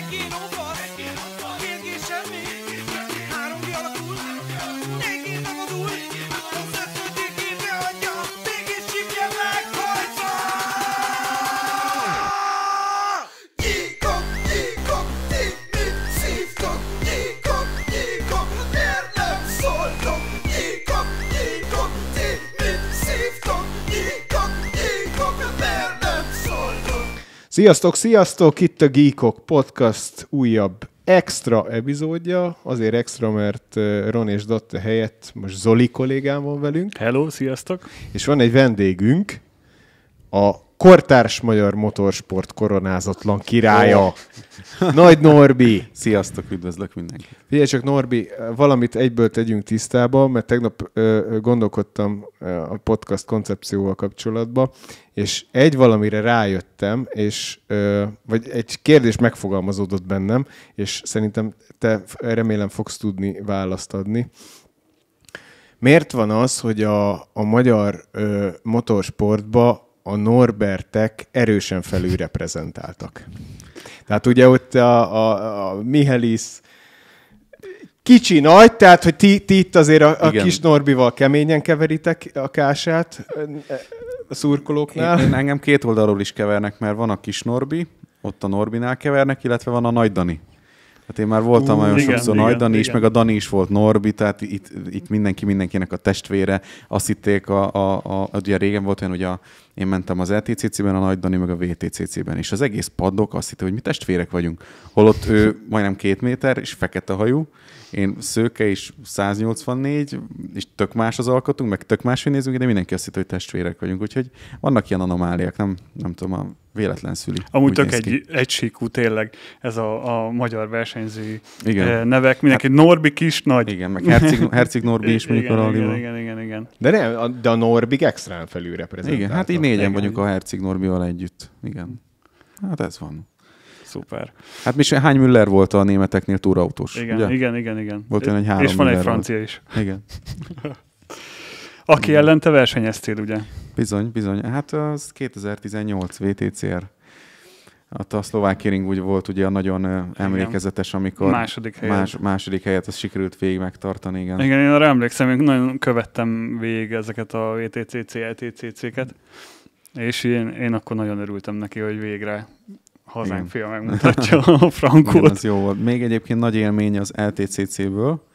like get over. Sziasztok, sziasztok! Itt a Geekok Podcast újabb extra epizódja. Azért extra, mert Ron és Dotta helyett most Zoli kollégám van velünk. Hello, sziasztok! És van egy vendégünk, a kortárs magyar motorsport koronázatlan királya. Nagy Norbi! Sziasztok, üdvözlök mindenkit! Figyelj csak, Norbi, valamit egyből tegyünk tisztába, mert tegnap ö, gondolkodtam a podcast koncepcióval kapcsolatban, és egy valamire rájöttem, és ö, vagy egy kérdés megfogalmazódott bennem, és szerintem te remélem fogsz tudni választ adni. Miért van az, hogy a, a magyar ö, motorsportba a Norbertek erősen felülreprezentáltak. Tehát ugye ott a, a, a Mihelis kicsi nagy, tehát hogy ti, ti itt azért a, a kis Norbival keményen keveritek a kását a szurkolóknál. Én, én engem két oldalról is kevernek, mert van a kis Norbi, ott a Norbinál kevernek, illetve van a nagy Dani, Hát én már voltam Ú, nagyon igen, sokszor igen, Nagy Dani igen. is, meg a Dani is volt Norbi, tehát itt, itt mindenki mindenkinek a testvére. Azt hitték, a, a, a, ugye régen volt olyan, hogy a, én mentem az LTCC-ben, e a Nagy Dani meg a VTCC-ben, és az egész paddok azt hitték, hogy mi testvérek vagyunk. Holott ő majdnem két méter, és fekete hajú, én szőke és 184, és tök más az alkotunk, meg tök más nézünk, de mindenki azt hitt, hogy testvérek vagyunk. Úgyhogy vannak ilyen anomáliák, nem, nem tudom, a véletlen szüli. Amúgy tök egy, egysíkú tényleg ez a, a magyar versenyző igen. Eh, nevek. Mindenki hát, Norbi kis nagy. Igen, meg Herceg, Herceg Norbi is mondjuk igen, a igen, igen, igen, igen, De, ne, a, de a Norbi extrán felül reprezentált. Igen, hát így négyen igen. vagyunk a Herceg Norbival együtt. Igen. Hát ez van. Szuper. Hát mi hány Müller volt a németeknél túrautós? Igen, ugye? igen, igen, igen. Volt olyan egy három És van Müller egy francia volt. is. Igen. Aki Igen. ellen te versenyeztél, ugye? Bizony, bizony. Hát az 2018 VTCR. A, a szlovák kering úgy volt ugye a nagyon emlékezetes, amikor második, helyet. Más, második helyet az sikerült végig megtartani, igen. Igen, én arra emlékszem, hogy nagyon követtem végig ezeket a VTCC, LTCC-ket, és én, én akkor nagyon örültem neki, hogy végre hazánk fia megmutatja a frankót. Igen, az jó volt. Még egyébként nagy élmény az LTCC-ből,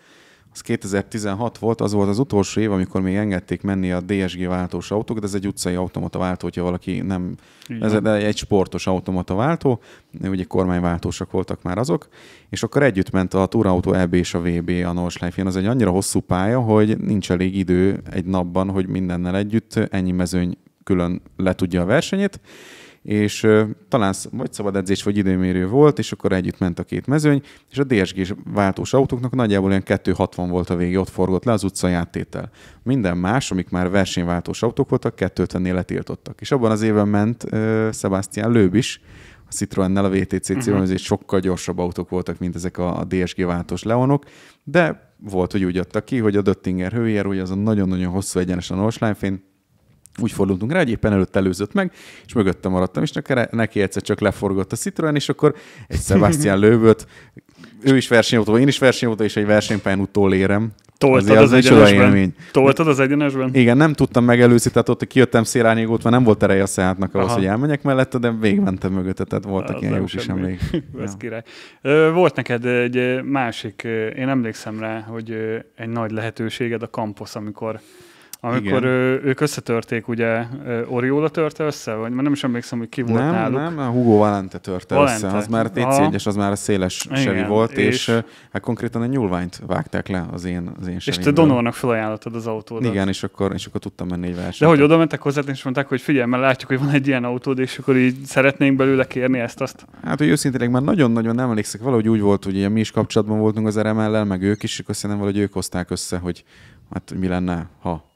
az 2016 volt, az volt az utolsó év, amikor még engedték menni a DSG váltós autók, de ez egy utcai automata váltó, hogyha valaki nem... Igen. Ez egy sportos automata váltó, ugye kormányváltósak voltak már azok, és akkor együtt ment a túrautó EB és a VB a norslife Az egy annyira hosszú pálya, hogy nincs elég idő egy napban, hogy mindennel együtt ennyi mezőny külön le tudja a versenyét, és talán vagy szabad edzés, vagy időmérő volt, és akkor együtt ment a két mezőny, és a DSG váltós autóknak nagyjából ilyen 260 volt a végé, ott forgott le az utcai áttétel. Minden más, amik már versenyváltós autók voltak, 250-nél letiltottak. És abban az évben ment uh, Sebastian Lőb is, a Citroennel, a VTC Citroen, uh-huh. sokkal gyorsabb autók voltak, mint ezek a, a DSG váltós Leonok, de volt, hogy úgy adta ki, hogy a Döttinger hőjér, ugye az a nagyon-nagyon hosszú egyenesen a úgy fordultunk rá, hogy éppen előtt előzött meg, és mögöttem maradtam, és neki egyszer csak leforgott a Citroen, és akkor egy Sebastian lövött, ő is versenyautó, én is versenyautó, és egy versenypályán utolérem. Toltad az, az, az egyenesben? Toltad az egyenesben? Igen, nem tudtam megelőzni, tehát ott kijöttem szélárnyékot, mert nem volt ereje a szeátnak ahhoz, Aha. hogy elmenjek mellette, de végigmentem mögötte, tehát voltak ilyen jó is emlék. Ez ja. király. Volt neked egy másik, én emlékszem rá, hogy egy nagy lehetőséged a kampusz, amikor amikor Ő, ők összetörték, ugye Oriola törte össze, vagy már nem is emlékszem, hogy ki volt nem, náluk. Nem, nem, Hugo Valente törte Valente. össze, az már TC1-es, az már a széles Igen, sevi volt, és, és hát konkrétan egy nyúlványt vágták le az én, az én És te Donornak felajánlottad az autódat. Igen, és akkor, és akkor tudtam menni egy versenyt. De hogy oda mentek hozzá, és mondták, hogy figyelj, mert látjuk, hogy van egy ilyen autód, és akkor így szeretnénk belőle kérni ezt-azt. Hát, hogy őszintén már nagyon-nagyon nem emlékszek, valahogy úgy volt, hogy mi is kapcsolatban voltunk az rml meg ők is, és akkor szerintem valahogy ők hozták össze, hogy hát mi lenne, ha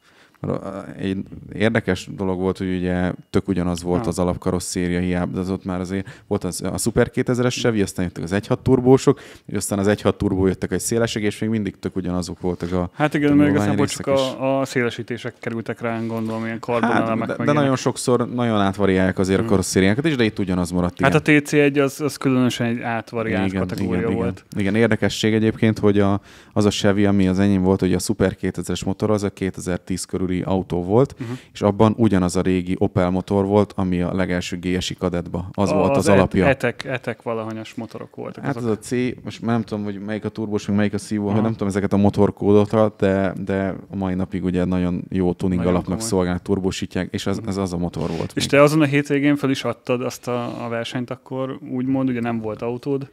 egy érdekes dolog volt, hogy ugye tök ugyanaz volt ha. az alapkarosszéria hiába, de az ott már azért volt az, a Super 2000-es Chevy, aztán jöttek az 1.6 turbósok, és aztán az 1.6 turbó jöttek egy szélesek, és még mindig tök ugyanazok voltak a Hát igen, még igazából csak a, a, szélesítések kerültek rá, gondolom, ilyen karbonelemek. Hát, de, de, nagyon sokszor nagyon átvariálják azért hmm. a hm. karosszériákat is, de itt ugyanaz maradt. Hát igen. a TC1 az, az különösen egy átvariált igen, kategória igen, volt. Igen. igen, érdekesség egyébként, hogy a, az a Chevy, ami az enyém volt, hogy a Super 2000-es motor, az a 2010 körül körüli autó volt, uh-huh. és abban ugyanaz a régi Opel motor volt, ami a legelső GSI i kadetba. Az a, volt az, az e- alapja. alapja. Etek, etek valahanyas motorok voltak. Hát azok. az a C, most már nem tudom, hogy melyik a turbos, vagy melyik a szívó, uh-huh. nem tudom ezeket a motorkódokat, de, de a mai napig ugye nagyon jó tuning nagyon alapnak komoly. szolgál, és az, mhm. ez az a motor volt. És még. te azon a hétvégén fel is adtad azt a, a versenyt akkor, úgymond, ugye nem volt autód,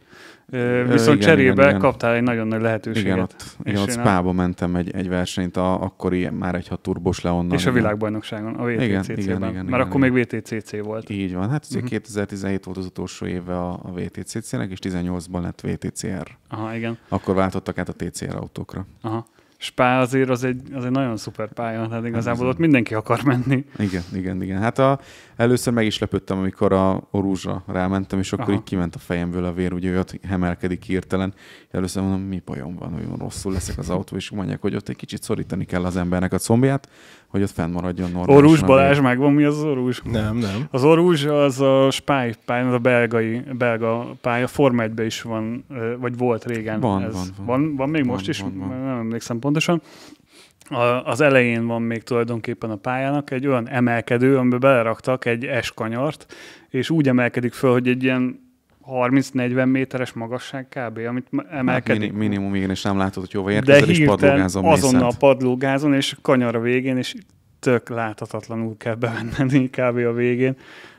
Viszont igen, cserébe igen, igen. kaptál egy nagyon nagy lehetőséget. Igen, ott, igen, ott spába mentem egy, egy versenyt, a, akkori már egy hat turbos onnan. És igen. a világbajnokságon, a VTCC-ben. Igen, igen, igen, már igen, akkor igen. még VTCC volt. Így van, hát uh-huh. Mhm. 2017 volt az utolsó éve a, a VTCC-nek, és 18-ban lett VTCR. Aha, igen. Akkor váltottak át a TCR autókra. Aha. Spá azért az egy, az egy nagyon szuper pálya, tehát hát igazából ott mindenki akar menni. Igen, igen, igen. Hát a, először meg is lepődtem, amikor a orúzsra rámentem, és akkor Aha. így kiment a fejemből a vér, ugye ott hemelkedik hirtelen. Először mondom, mi bajom van, hogy rosszul leszek az autó, és mondják, hogy ott egy kicsit szorítani kell az embernek a combját hogy az fennmaradjon normálisan. Orús Balázs, megvan mi az Orús? Nem, nem. Az Orús az a spáj pálya, az a belgai, belga pálya, Forma 1 is van, vagy volt régen. Van, ez. van, van. Van, van még van, most van, is, van, van. nem emlékszem pontosan. A, az elején van még tulajdonképpen a pályának egy olyan emelkedő, amiben beleraktak egy eskanyart, és úgy emelkedik föl, hogy egy ilyen 30-40 méteres magasság kb., amit hát emelkedik. Hát minimum, igen, és nem látod, hogy hova érkezel, és padlógázon azonnal mészed. padlógázon, és a kanyar a végén, és tök láthatatlanul kell bevenned kb. a végén.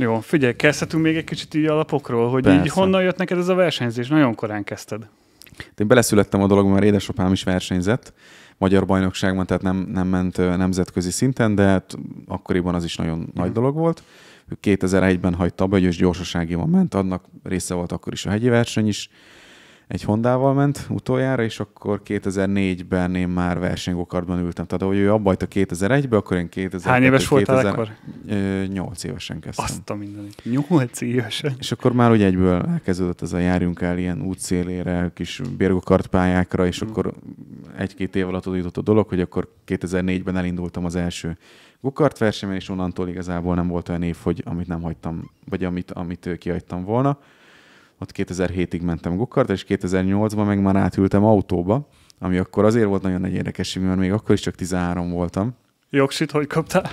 Jó, figyelj, kezdhetünk még egy kicsit így alapokról, hogy Persze. így honnan jött neked ez a versenyzés? Nagyon korán kezdted. Én beleszülettem a dologba, mert édesapám is versenyzett magyar bajnokságban, tehát nem, nem ment nemzetközi szinten, de hát akkoriban az is nagyon mm. nagy dolog volt. 2001-ben hagyta abba, hogy gyorsaságéban ment, annak része volt akkor is a hegyi verseny is, egy Hondával ment utoljára, és akkor 2004-ben én már versenygokartban ültem. Tehát ahogy ő abbajt a 2001 ben akkor én 2000 Hány éves voltál 2000... akkor? 8 évesen kezdtem. Azt a mindenit. 8 évesen? És akkor már ugye egyből elkezdődött ez a járjunk el ilyen útszélére, kis bérgokartpályákra, és hmm. akkor egy-két év alatt jutott a dolog, hogy akkor 2004-ben elindultam az első gokart versenyben, és onnantól igazából nem volt olyan év, hogy amit nem hagytam, vagy amit, amit kihagytam volna ott 2007-ig mentem gokart, és 2008-ban meg már átültem autóba, ami akkor azért volt nagyon egy érdekes, mert még akkor is csak 13 voltam. Jogsit hogy kaptál?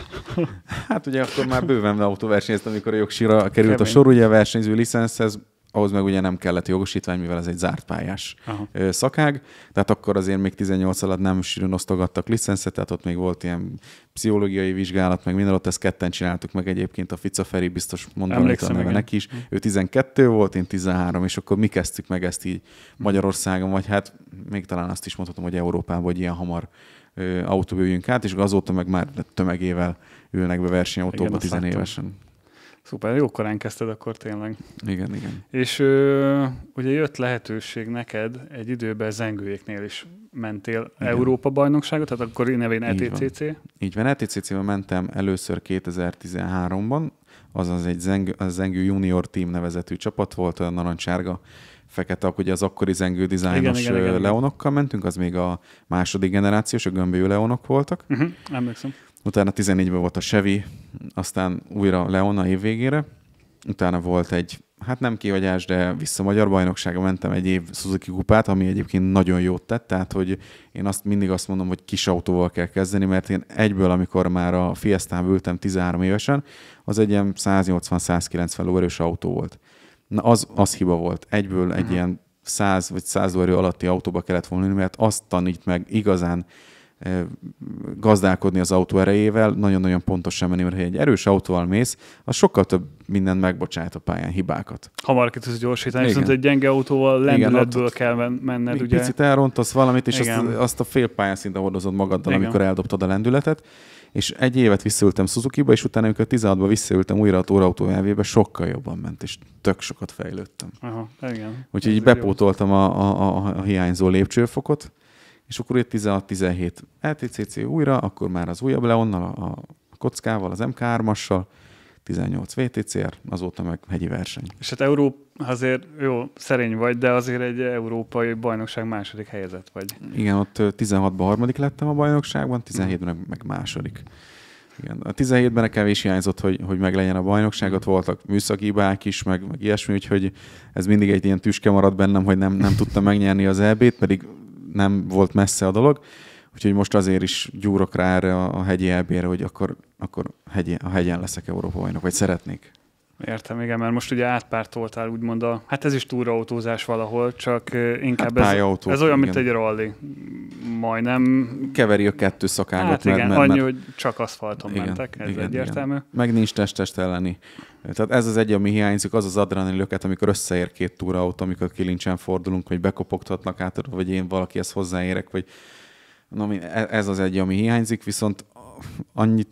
hát ugye akkor már bőven autóversenyeztem, amikor a jogsira került Kemény. a sor, ugye a versenyző licenszhez ahhoz meg ugye nem kellett jogosítvány, mivel ez egy zárt pályás Aha. szakág, tehát akkor azért még 18 alatt nem sűrűn osztogattak licenszet, tehát ott még volt ilyen pszichológiai vizsgálat, meg minden, ott ezt ketten csináltuk meg egyébként a Fica Feri, biztos mondom a neve neki is. Hm. Ő 12 volt, én 13, és akkor mi kezdtük meg ezt így hm. Magyarországon, vagy hát még talán azt is mondhatom, hogy Európában, vagy ilyen hamar autóba át, és azóta meg már tömegével ülnek be versenyautóba évesen. Szuper, jó korán kezdted akkor tényleg. Igen, igen. És ö, ugye jött lehetőség neked, egy időben zengőjéknél is mentél igen. Európa bajnokságot, tehát akkor nevén ETCC. Így van, e Így van ETCC-ben mentem először 2013-ban, azaz egy zengő, a zengő junior team nevezetű csapat volt, a narancsárga fekete, ugye az akkori zengő dizájnos igen, igen, igen, leonokkal mentünk, az még a második generációs, a gömbölyű leonok voltak. Uh-huh, emlékszem utána 14-ben volt a Chevy, aztán újra Leona végére utána volt egy, hát nem kihagyás, de vissza Magyar Bajnoksága mentem egy év Suzuki kupát, ami egyébként nagyon jót tett, tehát hogy én azt mindig azt mondom, hogy kis autóval kell kezdeni, mert én egyből, amikor már a Fiestán ültem 13 évesen, az egy ilyen 180-190 lóerős autó volt. Na az, az hiba volt. Egyből egy mhm. ilyen 100 vagy 100 lóerő alatti autóba kellett volna ülni, mert azt tanít meg igazán gazdálkodni az autó erejével, nagyon-nagyon pontosan menni, mert ha egy erős autóval mész, az sokkal több mindent megbocsát a pályán, hibákat. Hamar ki tudsz gyorsítani, viszont egy gyenge autóval lendületből kell menned. Ugye? Picit elrontasz valamit, és azt, azt, a fél pályán szinte hordozod magaddal, Igen. amikor eldobtad a lendületet. És egy évet visszültem Suzuki-ba, és utána, amikor 16-ba visszaültem újra a túrautó elvébe, sokkal jobban ment, és tök sokat fejlődtem. Aha, igen. Úgyhogy így bepótoltam a, a, a, a hiányzó lépcsőfokot, és akkor itt 16-17 LTCC újra, akkor már az újabb Leonnal, a, kockával, az MK3-assal, 18 VTCR, azóta meg hegyi verseny. És hát Európa azért jó, szerény vagy, de azért egy európai bajnokság második helyzet vagy. Igen, ott 16-ban harmadik lettem a bajnokságban, 17-ben meg második. Igen. A 17-ben kevés hiányzott, hogy, hogy meg legyen a bajnokság, ott voltak műszaki hibák is, meg, meg ilyesmi, úgyhogy ez mindig egy ilyen tüske maradt bennem, hogy nem, nem tudtam megnyerni az EB-t, pedig nem volt messze a dolog, úgyhogy most azért is gyúrok rá erre a, hegyi elbére, hogy akkor, akkor hegyi, a hegyen leszek Európa bajnok, vagy szeretnék. Értem, igen, mert most ugye átpártoltál úgymond a, hát ez is túraautózás valahol, csak hát inkább hát ez, ez olyan, igen. mint egy rally, majdnem. Keveri a kettő szakágot. Hát igen, mert, mert, annyi, hogy csak aszfalton igen, mentek, ez igen, egyértelmű. Igen. Meg nincs test-test elleni. Tehát ez az egy, ami hiányzik, az az adrenalin löket, amikor összeér két túraautó, amikor kilincsen fordulunk, hogy bekopogtatnak át, vagy én valaki ezt hozzáérek, vagy Na, e- ez az egy, ami hiányzik, viszont annyit,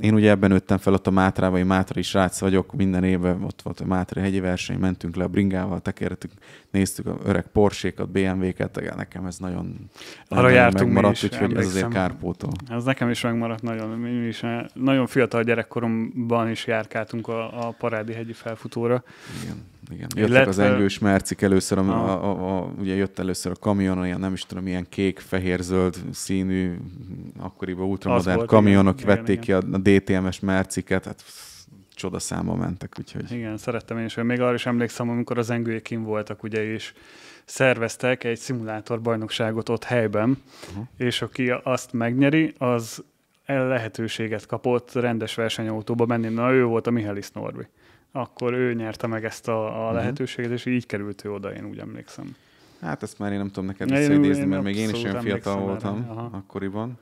én ugye ebben nőttem fel ott a mátrával, én Mátrai rác vagyok, minden évben ott volt a Mátrai hegyi verseny, mentünk le a bringával, tekertük, néztük a öreg Porsékat, BMW-ket, nekem ez nagyon, Arra jártunk megmaradt, is, úgyhogy ez azért Kárpótó. Ez nekem is megmaradt nagyon, mi is, nagyon fiatal gyerekkoromban is járkáltunk a, a Parádi hegyi felfutóra. Igen igen. Jöttek Illetve... az engős mercik először, a, ah. a, a, a, ugye jött először a kamion, olyan nem is tudom, ilyen kék, fehér, zöld színű, akkoriban ultramodern volt, kamionok, igen, vették igen, ki a, a DTMS merciket, hát csoda száma mentek, úgyhogy... Igen, szerettem én is, még arra is emlékszem, amikor az engőjékin voltak, ugye, és szerveztek egy szimulátor bajnokságot ott helyben, uh-huh. és aki azt megnyeri, az el lehetőséget kapott rendes versenyautóba menni. Na, ő volt a Mihály Norbi akkor ő nyerte meg ezt a, a mhm. lehetőséget, és így került ő oda, én úgy emlékszem. Hát ezt már én nem tudom neked visszaidézni, én, mert még én is olyan fiatal voltam erre. akkoriban.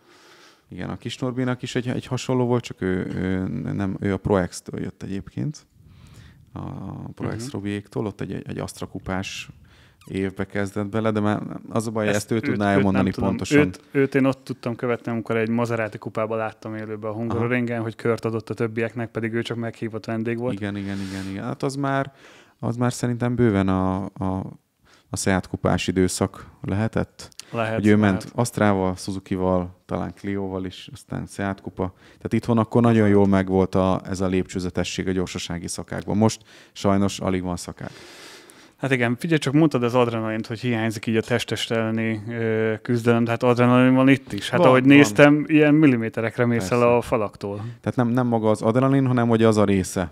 Igen, a kis Norbinak is egy, egy hasonló volt, csak ő, ő, nem, ő a ProEx-től jött egyébként. A ProEx uh-huh. Mhm. Robiéktól, ott egy, egy asztrakupás évbe kezdett bele, de már az a baj, ezt, ezt ő tudná elmondani pontosan. Őt, őt én ott tudtam követni, amikor egy Maserati kupába láttam élőben a Hungaroringen, hogy kört adott a többieknek, pedig ő csak meghívott vendég volt. Igen, igen, igen. igen. Hát az már, az már szerintem bőven a, a, a Seat kupás időszak lehetett. Lehet, hogy ő lehet. ment Asztrával, Suzuki-val, talán Clio-val is, aztán Seat Kupa. Tehát itthon akkor nagyon jól megvolt a, ez a lépcsőzetesség a gyorsasági szakákban. Most sajnos alig van szakák. Hát igen, figyelj csak, mondtad az adrenalint, hogy hiányzik így a testes elleni ö, küzdelem, de hát adrenalin van itt is. Hát van, ahogy van. néztem, ilyen milliméterekre mész el a falaktól. Tehát nem, nem maga az adrenalin, hanem hogy az a része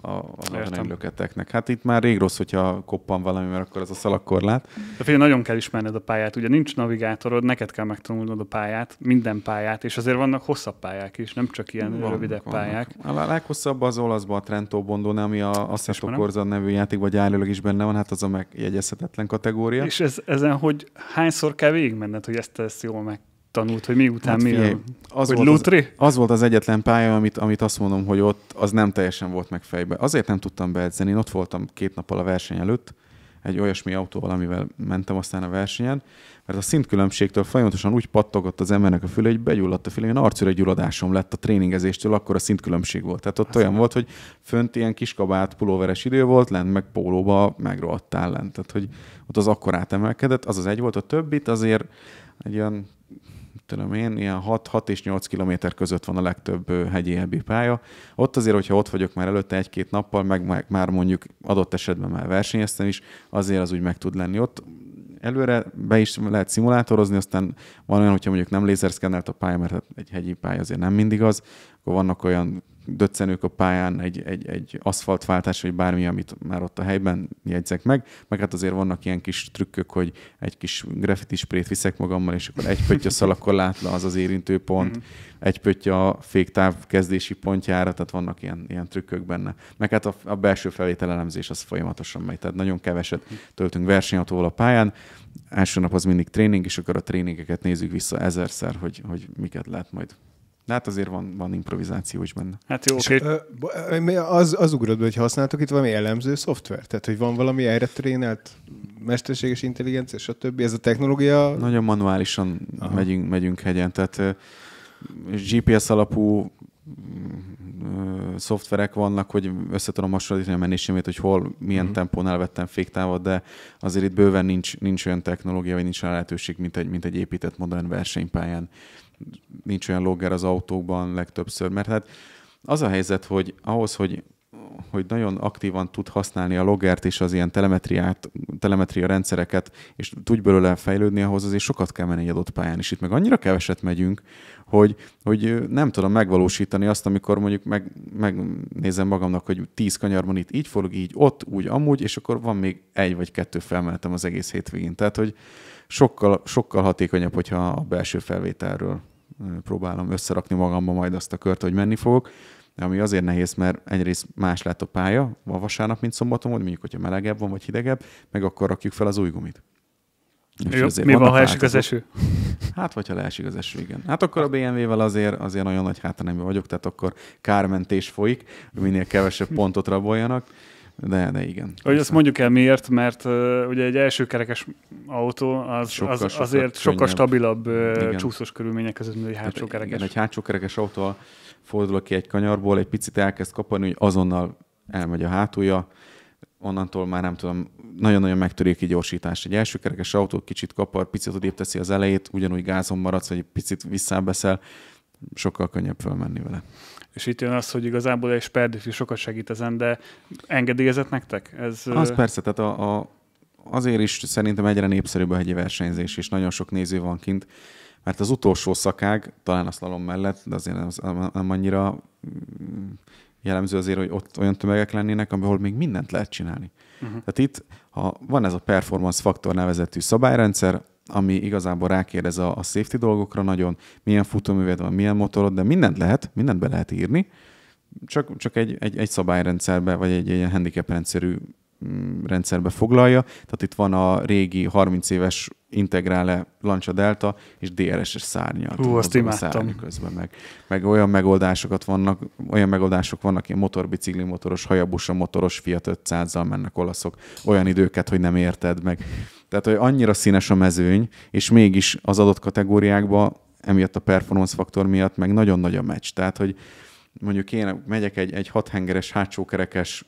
a, az ellenőrlöketeknek. Hát itt már rég rossz, hogyha koppan valami, mert akkor az a szalakkorlát. De figyelj, nagyon kell ismerned a pályát. Ugye nincs navigátorod, neked kell megtanulnod a pályát, minden pályát, és azért vannak hosszabb pályák is, nem csak ilyen Van, rövidebb vannak. pályák. A leghosszabb az olaszban a Trento Bondone, ami a Assetto Corza nevű vagy gyárilag is benne van, hát az a megjegyezhetetlen kategória. És ez, ezen, hogy hányszor kell végigmenned, hogy ezt, ezt jól meg tanult, hogy miután hát, mi figyelj, a, az, hogy volt lutri? az, az volt az egyetlen pálya, amit, amit azt mondom, hogy ott az nem teljesen volt meg fejbe. Azért nem tudtam beedzeni, én ott voltam két nappal a verseny előtt, egy olyasmi autóval, amivel mentem aztán a versenyen, mert a szintkülönbségtől folyamatosan úgy pattogott az embernek a füle, hogy begyulladt a füle, olyan gyulladásom lett a tréningezéstől, akkor a szintkülönbség volt. Tehát ott Azt olyan volt, hogy fönt ilyen kiskabát, pulóveres idő volt, lent meg pólóba megrohadtál lent. Tehát, hogy ott az akkorát emelkedett, az az egy volt, a többit azért egy ilyen tudom én, ilyen 6, 6 és 8 kilométer között van a legtöbb hegyi ebbi pálya. Ott azért, hogyha ott vagyok már előtte egy-két nappal, meg már mondjuk adott esetben már versenyeztem is, azért az úgy meg tud lenni. Ott előre be is lehet szimulátorozni, aztán van olyan, hogyha mondjuk nem lézerszkennelt a pálya, mert hát egy hegyi pálya azért nem mindig az, akkor vannak olyan döccenők a pályán, egy, egy, egy aszfaltváltás, vagy bármi, amit már ott a helyben jegyzek meg, meg hát azért vannak ilyen kis trükkök, hogy egy kis graffiti sprayt viszek magammal, és akkor egy pötty a látna az az érintő pont, mm-hmm. egy pötty a féktáv kezdési pontjára, tehát vannak ilyen, ilyen trükkök benne. Meg hát a, a belső felvételelemzés az folyamatosan megy, tehát nagyon keveset töltünk versenyautóval a pályán, első nap az mindig tréning, és akkor a tréningeket nézzük vissza ezerszer, hogy, hogy miket lehet majd de hát azért van, van improvizáció is benne. Hát jó, oké. Okay. Az, az ugrott be, hogy használtok itt valami elemző szoftver? Tehát, hogy van valami erre trénelt mesterséges intelligencia, és a többi, Ez a technológia... Nagyon manuálisan megyünk, megyünk hegyen. Tehát GPS alapú mm, szoftverek vannak, hogy összetudom tudom hasonlítani a menésemét, hogy hol, milyen uh-huh. tempónál féktávot, de azért itt bőven nincs, nincs olyan technológia, vagy nincs olyan lehetőség, mint egy, mint egy épített modern versenypályán nincs olyan logger az autókban legtöbbször, mert hát az a helyzet, hogy ahhoz, hogy hogy nagyon aktívan tud használni a logert és az ilyen telemetriát, telemetria rendszereket, és tudj belőle fejlődni, ahhoz azért sokat kell menni egy adott pályán, és itt meg annyira keveset megyünk, hogy, hogy nem tudom megvalósítani azt, amikor mondjuk meg, megnézem magamnak, hogy tíz kanyarban itt így forog, így ott, úgy, amúgy, és akkor van még egy vagy kettő felmentem az egész hétvégén. Tehát, hogy sokkal, sokkal hatékonyabb, hogyha a belső felvételről próbálom összerakni magamba majd azt a kört, hogy menni fogok, de ami azért nehéz, mert egyrészt más lett a pálya a vasárnap, mint szombaton, vagy mondjuk, hogyha melegebb van, vagy hidegebb, meg akkor rakjuk fel az új gumit. Jó, mi van, ha esik az eső? Hát, vagy ha leesik az eső, igen. Hát akkor a BMW-vel azért, azért nagyon nagy hátra nem vagyok, tehát akkor kármentés folyik, minél kevesebb pontot raboljanak de, de igen. Hogy azt mondjuk el miért, mert uh, ugye egy első kerekes autó az, sokkal, az sokkal azért könnyebb. sokkal stabilabb uh, igen. csúszós körülmények között, mint egy hát hátsó kerekes. Igen, egy hátsó kerekes autó fordul ki egy kanyarból, egy picit elkezd kapani, hogy azonnal elmegy a hátulja, onnantól már nem tudom, nagyon-nagyon megtörik ki gyorsítás. Egy első kerekes autó kicsit kapar, picit odébb teszi az elejét, ugyanúgy gázon maradsz, vagy egy picit visszábeszel, sokkal könnyebb fölmenni vele. És itt jön az, hogy igazából egy sperdifi sokat segít ezen, de engedélyezett nektek? Ez, az persze, tehát a, a, azért is szerintem egyre népszerűbb a hegyi versenyzés, és nagyon sok néző van kint, mert az utolsó szakág, talán a szlalom mellett, de azért nem, nem annyira mm, jellemző azért, hogy ott olyan tömegek lennének, ahol még mindent lehet csinálni. Uh-huh. Tehát itt, ha van ez a performance faktor nevezetű szabályrendszer, ami igazából rákérdez a, a safety dolgokra nagyon, milyen futóműved van, milyen motorod, de mindent lehet, mindent be lehet írni, csak, csak egy, egy, egy szabályrendszerbe, vagy egy, egy ilyen handicap rendszerű Mm, rendszerbe foglalja. Tehát itt van a régi 30 éves integrále Lancia Delta és DRS-es szárnya. Hú, azt imádtam. közben meg. meg. olyan megoldásokat vannak, olyan megoldások vannak, ilyen motorbicikli motoros, hajabusa motoros, Fiat 500-zal mennek olaszok, olyan időket, hogy nem érted meg. Tehát, hogy annyira színes a mezőny, és mégis az adott kategóriákba emiatt a performance faktor miatt meg nagyon nagy a meccs. Tehát, hogy mondjuk én megyek egy, egy hathengeres, hátsókerekes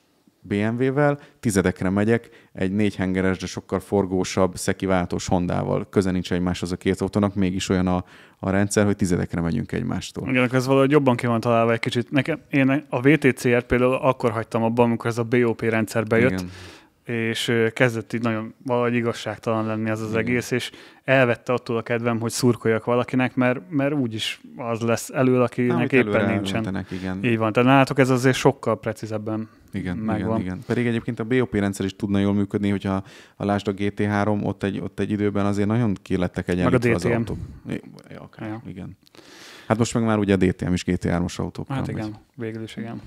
BMW-vel, tizedekre megyek egy négyhengeres, de sokkal forgósabb, szekiváltós Hondával. Köze nincs egymáshoz a két autónak, mégis olyan a, a rendszer, hogy tizedekre megyünk egymástól. Igen, ez valahogy jobban ki van találva egy kicsit. Nekem, én a VTCR például akkor hagytam abban, amikor ez a BOP rendszer bejött, Igen és kezdett így nagyon valahogy igazságtalan lenni az az Igen. egész, és elvette attól a kedvem, hogy szurkoljak valakinek, mert, mert úgyis az lesz elől, akinek Amit éppen nincsen. Igen. Így van, tehát látok, ez azért sokkal precízebben igen, igen, igen. Pedig egyébként a BOP rendszer is tudna jól működni, hogyha a lásd a GT3, ott egy, ott egy időben azért nagyon kilettek egyenlítve az autók. okay. ja. igen. Hát most meg már ugye a DTM is GT3-os autókkal. Hát igen, megy. végül is igen.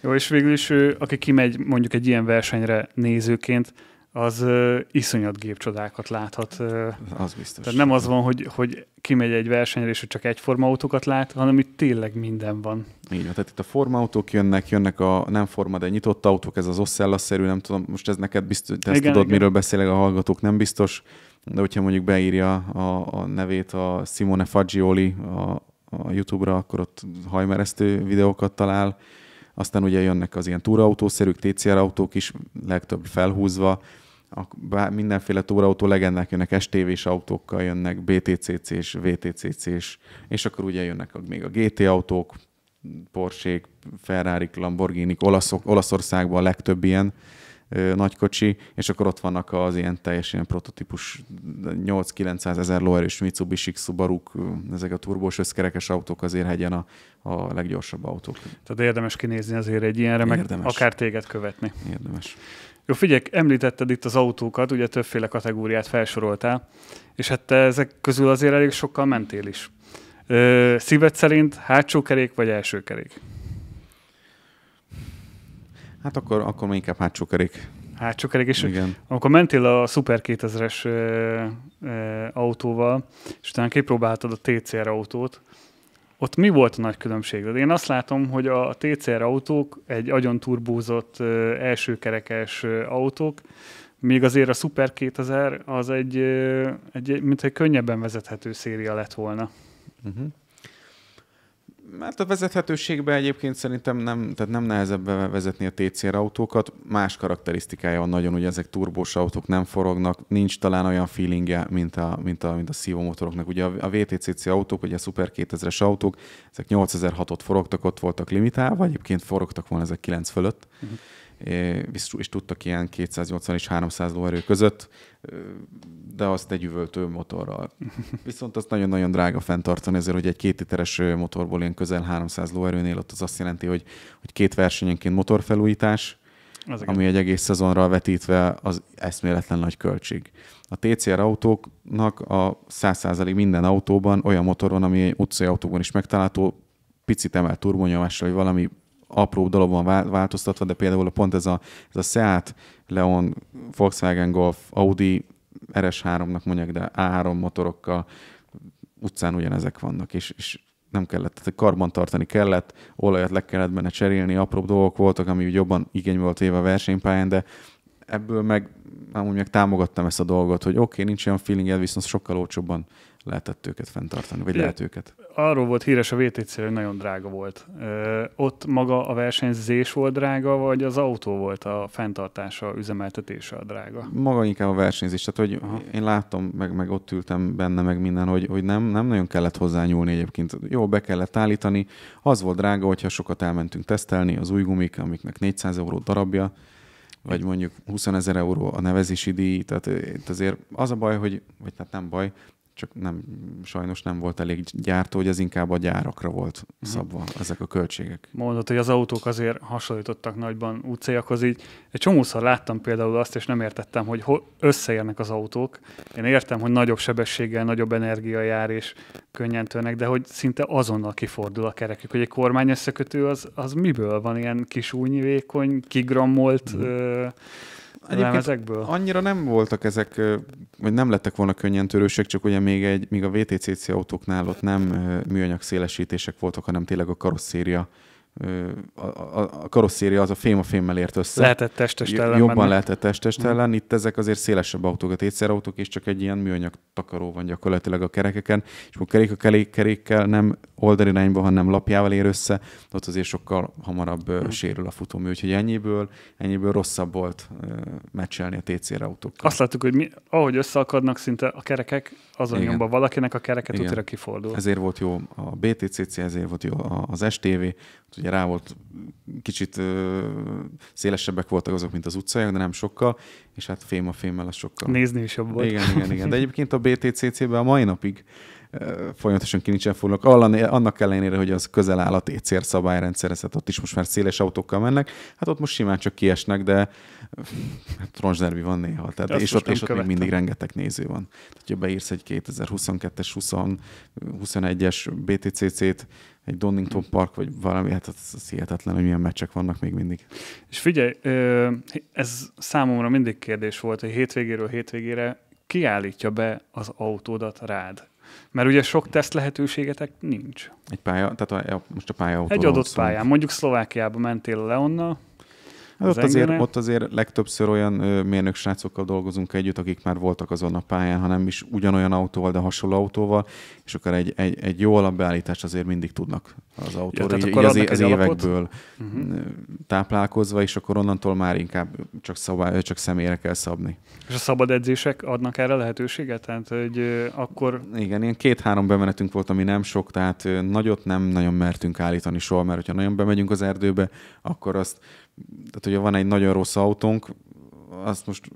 Jó, és végül is, aki kimegy mondjuk egy ilyen versenyre nézőként, az uh, iszonyat gépcsodákat láthat. Uh, az biztos. Tehát nem az van, hogy, hogy kimegy egy versenyre, és hogy csak egyforma autókat lát, hanem itt tényleg minden van. Így van, tehát itt a formautók jönnek, jönnek a nem forma, de nyitott autók, ez az oszella-szerű, nem tudom, most ez neked biztos, te ezt igen, tudod, igen. miről beszélek a hallgatók, nem biztos, de hogyha mondjuk beírja a, a nevét a Simone Fagioli, a, a YouTube-ra, akkor ott hajmeresztő videókat talál, aztán ugye jönnek az ilyen túraautószerűk, TCR autók is, legtöbb felhúzva, a, bár mindenféle túraautó legendák jönnek, STV-s autókkal jönnek, btcc és vtcc és és akkor ugye jönnek még a GT autók, Porsche, Ferrari, Lamborghini, Olaszok, Olaszországban a legtöbb ilyen, nagykocsi, és akkor ott vannak az ilyen teljesen prototípus 8-900 ezer lóerős Mitsubishi, subaru ezek a turbós összkerekes autók azért hegyen a, a leggyorsabb autók. Tehát érdemes kinézni azért egy ilyenre, meg érdemes. akár téged követni. Érdemes. Jó, figyelj, említetted itt az autókat, ugye többféle kategóriát felsoroltál, és hát te ezek közül azért elég sokkal mentél is. Ö, szíved szerint hátsó kerék vagy első kerék? Hát akkor, akkor még inkább hátsó kerék. Hátsó kerék, és Igen. amikor mentél a Super 2000-es autóval, és utána kipróbáltad a TCR autót, ott mi volt a nagy különbség? De én azt látom, hogy a TCR autók egy agyon turbózott elsőkerekes autók, még azért a Super 2000 az egy, egy mint egy könnyebben vezethető széria lett volna. Uh-huh. Mert hát a vezethetőségben, egyébként szerintem nem, tehát nem nehezebb vezetni a TCR autókat. Más karakterisztikája van nagyon, ugye ezek turbós autók nem forognak, nincs talán olyan feelingje, mint a, mint a, mint a szívomotoroknak. motoroknak. Ugye a VTCC autók, ugye a Super 2000-es autók, ezek 8006-ot forogtak, ott voltak limitálva, egyébként forogtak volna ezek 9 fölött. Uh-huh és tudtak ilyen 280 és 300 lóerő között, de azt egy üvöltő motorral. Viszont az nagyon-nagyon drága fenntartani, ezért, hogy egy két literes motorból ilyen közel 300 lóerőnél ott az azt jelenti, hogy, hogy két versenyenként motorfelújítás, Ezeket. ami egy egész szezonra vetítve az eszméletlen nagy költség. A TCR autóknak a 100% minden autóban olyan motor van, ami utcai autóban is megtalálható, picit emelt turbonyomással, vagy valami apró dolog van változtatva, de például pont ez a, ez a Seat, Leon, Volkswagen Golf, Audi RS3-nak mondják, de A3 motorokkal utcán ugyanezek vannak, és, és nem kellett, tehát karban tartani kellett, olajat le kellett benne cserélni, apró dolgok voltak, ami jobban igény volt éve a versenypályán, de ebből meg amúgy meg támogattam ezt a dolgot, hogy oké, okay, nincs olyan feelinged, viszont sokkal olcsóbban lehetett őket fenntartani, vagy lehet őket arról volt híres a VTC, hogy nagyon drága volt. Ö, ott maga a versenyzés volt drága, vagy az autó volt a fenntartása, üzemeltetése a drága? Maga inkább a versenyzés. Tehát, hogy Aha. én láttam, meg, meg ott ültem benne, meg minden, hogy, hogy nem, nem nagyon kellett hozzá nyúlni egyébként. Jó, be kellett állítani. Az volt drága, hogyha sokat elmentünk tesztelni, az új gumik, amiknek 400 euró darabja, vagy mondjuk 20 ezer euró a nevezési díj, tehát eh, itt azért az a baj, hogy, vagy tehát nem baj, csak nem, sajnos nem volt elég gyártó, hogy ez inkább a gyárakra volt szabva uh-huh. ezek a költségek. Mondod, hogy az autók azért hasonlítottak nagyban utcaiakhoz, így egy csomószor láttam például azt, és nem értettem, hogy ho- összeérnek az autók. Én értem, hogy nagyobb sebességgel, nagyobb energia jár, és könnyen törnek, de hogy szinte azonnal kifordul a kerekük, hogy egy kormány összekötő az, az miből van ilyen kis újnyi, vékony, kigrammolt, uh-huh. ö- lemezekből? Annyira nem voltak ezek, vagy nem lettek volna könnyen törősek, csak ugye még, egy, még a VTCC autóknál ott nem műanyag szélesítések voltak, hanem tényleg a karosszéria a, a, a karosszéria az a fém a fémmel ért össze. Lehetett testest ellen Jobban menni. lehetett testest mhm. ellen. Itt ezek azért szélesebb autók, a autók, és csak egy ilyen műanyag takaró van gyakorlatilag a kerekeken, és akkor kerék a kerék, kerékkel nem oldalirányba, hanem lapjával ér össze, ott azért sokkal hamarabb hmm. sérül a futómű, úgyhogy ennyiből, ennyiből rosszabb volt meccselni a autókkal. Azt láttuk, hogy mi, ahogy összeakadnak szinte a kerekek, azon nyomban valakinek a kereket Igen. kifordul. Ezért volt jó a BTCC, ezért volt jó az STV, hogy ugye rá volt, kicsit ö, szélesebbek voltak azok, mint az utcaiak, de nem sokkal, és hát fém a fémmel az sokkal. Nézni is jobb volt. Igen, igen, igen. De egyébként a BTCC-ben a mai napig folyamatosan kinicsenfúrnak, annak ellenére, hogy az közel áll a TCR szabályrendszerhez, tehát ott is most már széles autókkal mennek, hát ott most simán csak kiesnek, de troncsnervi hát van néha, tehát és ott, és ott még mindig rengeteg néző van. Tehát, ha beírsz egy 2022-es, 21-es BTCC-t, egy Donington mm. Park, vagy valami, hát az, az hihetetlen, hogy milyen meccsek vannak még mindig. És figyelj, ez számomra mindig kérdés volt, hogy hétvégéről hétvégére kiállítja be az autódat rád. Mert ugye sok teszt lehetőségetek nincs. Egy pálya, tehát a, most a pálya Egy adott pályán. Mondjuk Szlovákiába mentél le onnan, Hát az ott, azért, ott azért legtöbbször olyan ö, mérnök srácokkal dolgozunk együtt, akik már voltak azon a pályán, hanem is ugyanolyan autóval, de hasonló autóval, és akkor egy, egy, egy jó alapbeállítást azért mindig tudnak az autóra, ja, így, az, az évekből uh-huh. táplálkozva, és akkor onnantól már inkább csak, szabály, csak személyre kell szabni. És a szabad edzések adnak erre lehetőséget? Tehát, hogy akkor... Igen, ilyen két-három bemenetünk volt, ami nem sok, tehát nagyot nem nagyon mertünk állítani soha, mert hogyha nagyon bemegyünk az erdőbe, akkor azt tehát hogyha van egy nagyon rossz autónk, azt most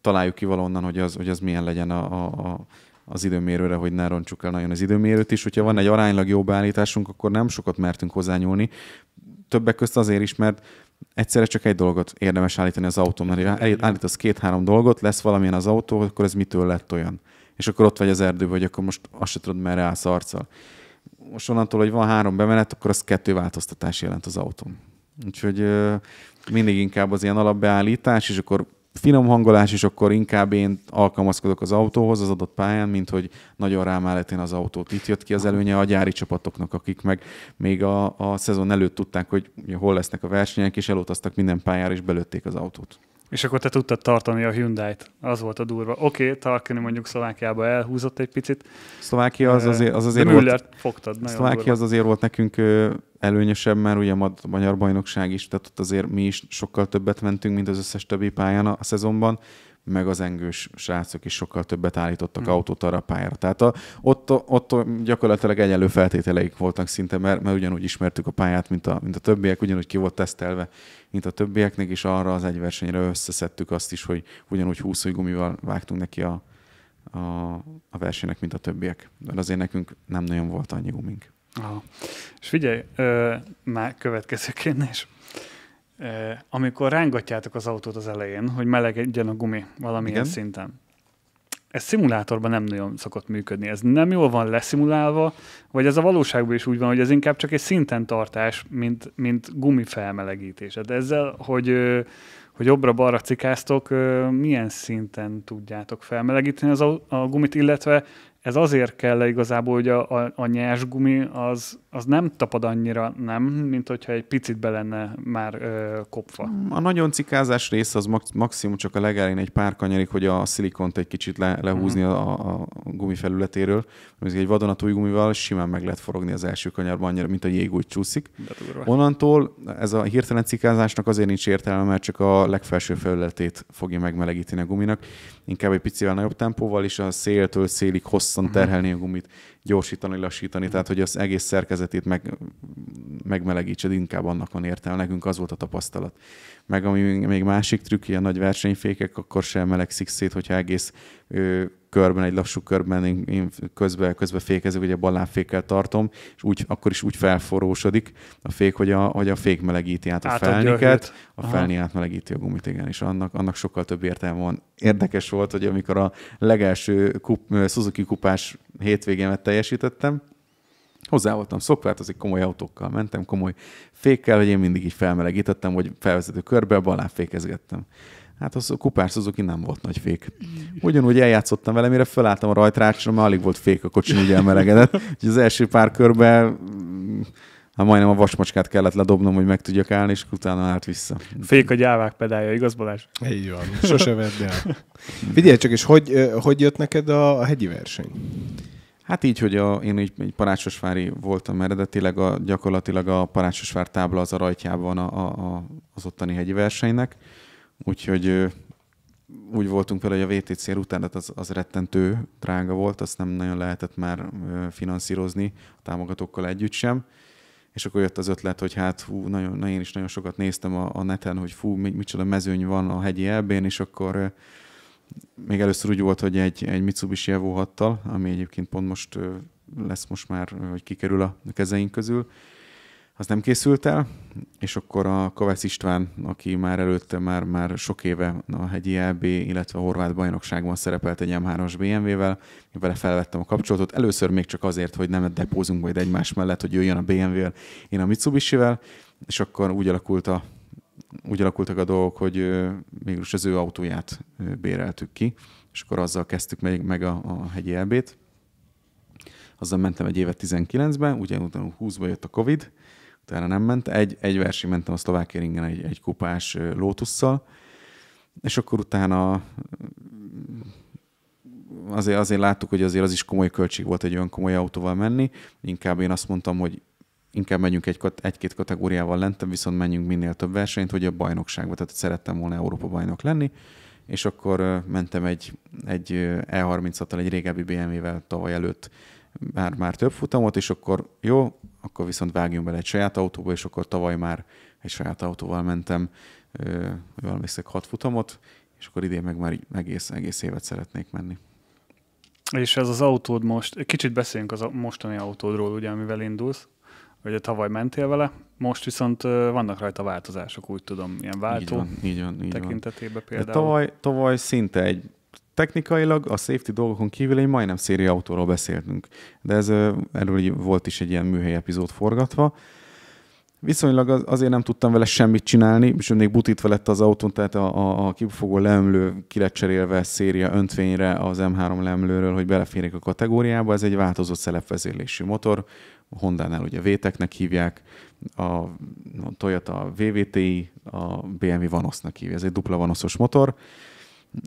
találjuk ki valahonnan, hogy az, hogy az milyen legyen a, a, az időmérőre, hogy ne roncsuk el nagyon az időmérőt is. Hogyha van egy aránylag jó beállításunk, akkor nem sokat mertünk hozzányúlni. Többek közt azért is, mert egyszerre csak egy dolgot érdemes állítani az autó, mert állítasz két-három dolgot, lesz valamilyen az autó, akkor ez mitől lett olyan. És akkor ott vagy az erdőben, vagy akkor most azt se tudod, merre állsz arccal. Most onnantól, hogy van három bemenet, akkor az kettő változtatás jelent az autón. Úgyhogy mindig inkább az ilyen alapbeállítás, és akkor finom hangolás, és akkor inkább én alkalmazkodok az autóhoz az adott pályán, mint hogy nagyon rám én az autót. Itt jött ki az előnye a gyári csapatoknak, akik meg még a, a szezon előtt tudták, hogy hol lesznek a versenyek, és elutaztak minden pályára, és belőtték az autót. És akkor te tudtad tartani a Hyundai-t. Az volt a durva. Oké, okay, Tarkini mondjuk Szlovákiába elhúzott egy picit. Szlovákia az azért, az azért volt... fogtad. Szlovákia az azért volt nekünk előnyösebb, mert ugye a magyar bajnokság is, tehát ott azért mi is sokkal többet mentünk, mint az összes többi pályán a szezonban meg az engős srácok is sokkal többet állítottak hmm. autót arra a pályára. Tehát a, ott, ott gyakorlatilag egyenlő feltételeik voltak szinte, mert, mert ugyanúgy ismertük a pályát, mint a, mint a többiek, ugyanúgy ki volt tesztelve, mint a többieknek, és arra az egy versenyre összeszedtük azt is, hogy ugyanúgy 20 gumival vágtunk neki a, a, a versenynek, mint a többiek. De azért nekünk nem nagyon volt annyi gumink. Aha. És figyelj, ö, már következőként, is. Eh, amikor rángatjátok az autót az elején, hogy melegedjen a gumi valamilyen Igen. szinten. Ez szimulátorban nem nagyon szokott működni. Ez nem jól van leszimulálva, vagy ez a valóságban is úgy van, hogy ez inkább csak egy szinten tartás, mint, mint gumi felmelegítés. De hát ezzel, hogy, hogy jobbra-balra cikáztok, milyen szinten tudjátok felmelegíteni az a, a gumit, illetve ez azért kell igazából, hogy a, a, a nyers gumi az, az nem tapad annyira, nem, mint hogyha egy picit be lenne már ö, kopva. A nagyon cikázás része az max, maximum csak a legelén egy pár kanyarik, hogy a szilikont egy kicsit le, lehúzni mm. a, a gumi felületéről. Még egy vadonatúj gumival simán meg lehet forogni az első kanyarban annyira, mint a jég úgy csúszik. Onnantól ez a hirtelen cikázásnak azért nincs értelme, mert csak a legfelső felületét fogja megmelegíteni a guminak. Inkább egy picivel nagyobb tempóval, és a széltől szélig hosszú hosszan mhm. terhelni a gumit, gyorsítani, lassítani, tehát hogy az egész szerkezetét meg, megmelegítsed, inkább annak van értelme. Nekünk az volt a tapasztalat. Meg ami még másik trükk, ilyen nagy versenyfékek, akkor sem melegszik szét, hogyha egész ö, körben, egy lassú körben én, én közben, közben fékezek, ugye bal fékkel tartom, és úgy, akkor is úgy felforósodik a fék, hogy a, hogy a fék melegíti át a Átadja felniket, a, a felni átmelegíti a gumit, igen, és annak, annak sokkal több értelme van. Érdekes volt, hogy amikor a legelső kup, Suzuki kupás hétvégémet teljesítettem, hozzá voltam szokva, hát komoly autókkal mentem, komoly fékkel, hogy én mindig így felmelegítettem, hogy felvezető körbe, balán fékezgettem. Hát az a kupás Suzuki nem volt nagy fék. Ugyanúgy eljátszottam vele, mire felálltam a rajtrácsra, mert alig volt fék a kocsin, ugye elmelegedett. Úgyhogy az első pár körben mm, hát majdnem a vasmacskát kellett ledobnom, hogy meg tudjak állni, és utána állt vissza. Fék a gyávák pedálja, igaz Balázs? Így van, sose vedd el. Figyelj csak, és hogy, hogy jött neked a hegyi verseny? Hát így, hogy a, én így, egy parácsosvári voltam eredetileg, a, gyakorlatilag a parácsosvár tábla az a rajtjában a, a, a, az ottani hegyi versenynek, Úgyhogy úgy voltunk vele, hogy a VTC rutánet hát az, az rettentő drága volt, azt nem nagyon lehetett már finanszírozni a támogatókkal együtt sem. És akkor jött az ötlet, hogy hát hú, nagyon, nagyon én is nagyon sokat néztem a, a neten, hogy fú, micsoda mezőny van a hegyi elbén, és akkor még először úgy volt, hogy egy, egy Mitsubishi Evo 6 ami egyébként pont most lesz most már, hogy kikerül a kezeink közül, az nem készült el, és akkor a Kovács István, aki már előtte már, már sok éve a hegyi LB, e illetve a horvát bajnokságban szerepelt egy M3-as BMW-vel, vele felvettem a kapcsolatot. Először még csak azért, hogy nem depózunk majd egymás mellett, hogy jöjjön a BMW-vel, én a Mitsubishi-vel, és akkor úgy alakult a úgy alakultak a dolgok, hogy mégis az ő autóját béreltük ki, és akkor azzal kezdtük meg, meg a, a hegyi elbét. Azzal mentem egy évet 19-ben, ugye utána 20-ban jött a Covid, utána nem ment. Egy, egy verseny mentem a éringen egy, egy kupás lótusszal, és akkor utána mm, azért, azért láttuk, hogy azért az is komoly költség volt egy olyan komoly autóval menni. Inkább én azt mondtam, hogy inkább menjünk egy, egy-két kategóriával lentem, viszont menjünk minél több versenyt, hogy a bajnokságba, tehát szerettem volna Európa bajnok lenni, és akkor mentem egy, egy E36-tal, egy régebbi BMW-vel tavaly előtt már, már több futamot, és akkor jó, akkor viszont vágjunk bele egy saját autóba, és akkor tavaly már egy saját autóval mentem, valami emlékszek, hat futamot, és akkor idén meg már egész, egész évet szeretnék menni. És ez az autód most, kicsit beszéljünk az mostani autódról, ugye, amivel indulsz, ugye tavaly mentél vele, most viszont vannak rajta változások, úgy tudom, ilyen váltó így van, így van, így tekintetében van. például. De tavaly, tavaly szinte egy technikailag a safety dolgokon kívül egy majdnem széri autóról beszéltünk, de ez erről volt is egy ilyen műhely epizód forgatva. Viszonylag azért nem tudtam vele semmit csinálni, és még butítva lett az autón, tehát a, a, a kifogó leemlő kilecserélve széria öntvényre az M3 leemlőről, hogy beleférjék a kategóriába. Ez egy változott szelepvezérlésű motor, a Honda-nál ugye véteknek hívják, a, a Toyota VVTi, a BMW Vanosznak hívja, ez egy dupla Vanoszos motor.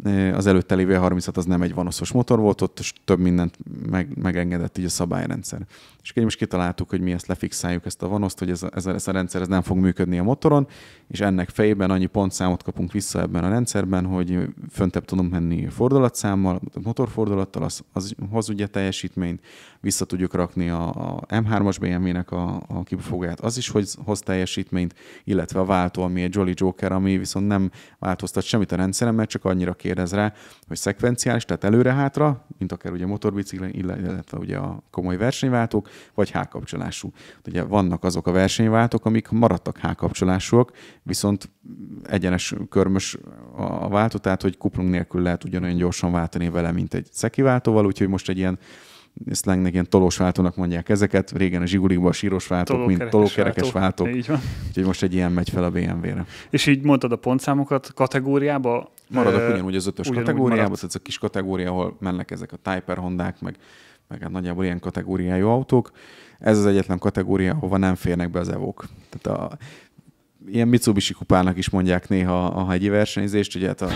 Eh, az előtte lévő 36 az nem egy vanoszos motor volt, ott több mindent meg, megengedett így a szabályrendszer és akkor most kitaláltuk, hogy mi ezt lefixáljuk, ezt a vanoszt, hogy ez a, ez, a, ez a rendszer ez nem fog működni a motoron, és ennek fejében annyi pontszámot kapunk vissza ebben a rendszerben, hogy föntebb tudunk menni fordulatszámmal, motorfordulattal, az, az hoz ugye teljesítményt, vissza tudjuk rakni a, a M3-as BMW-nek a, a kipufogát, az is hogy hoz teljesítményt, illetve a váltó, ami egy Jolly Joker, ami viszont nem változtat semmit a rendszeren, mert csak annyira kérdez rá, hogy szekvenciális, tehát előre-hátra, mint akár ugye motorbicikli, illetve ugye a komoly versenyváltók, vagy hákapcsolású. Ugye vannak azok a versenyváltók, amik maradtak hákapcsolásúak, viszont egyenes körmös a váltó, tehát hogy kuplung nélkül lehet ugyanolyan gyorsan váltani vele, mint egy szekiváltóval, úgyhogy most egy ilyen szlengnek ilyen tolós váltónak mondják ezeket, régen a zsigulikban a síros váltók, mint tolókerekes váltók. váltók. Úgyhogy most egy ilyen megy fel a BMW-re. És így mondtad a pontszámokat kategóriába? Maradok ugyanúgy az ötös kategóriába, tehát ez a kis kategória, ahol mennek ezek a Typer Hondák, meg meg hát nagyjából ilyen kategóriájú autók. Ez az egyetlen kategória, ahova nem férnek be az evók. Tehát a, ilyen Mitsubishi kupának is mondják néha a hegyi versenyzést, ugye hát a,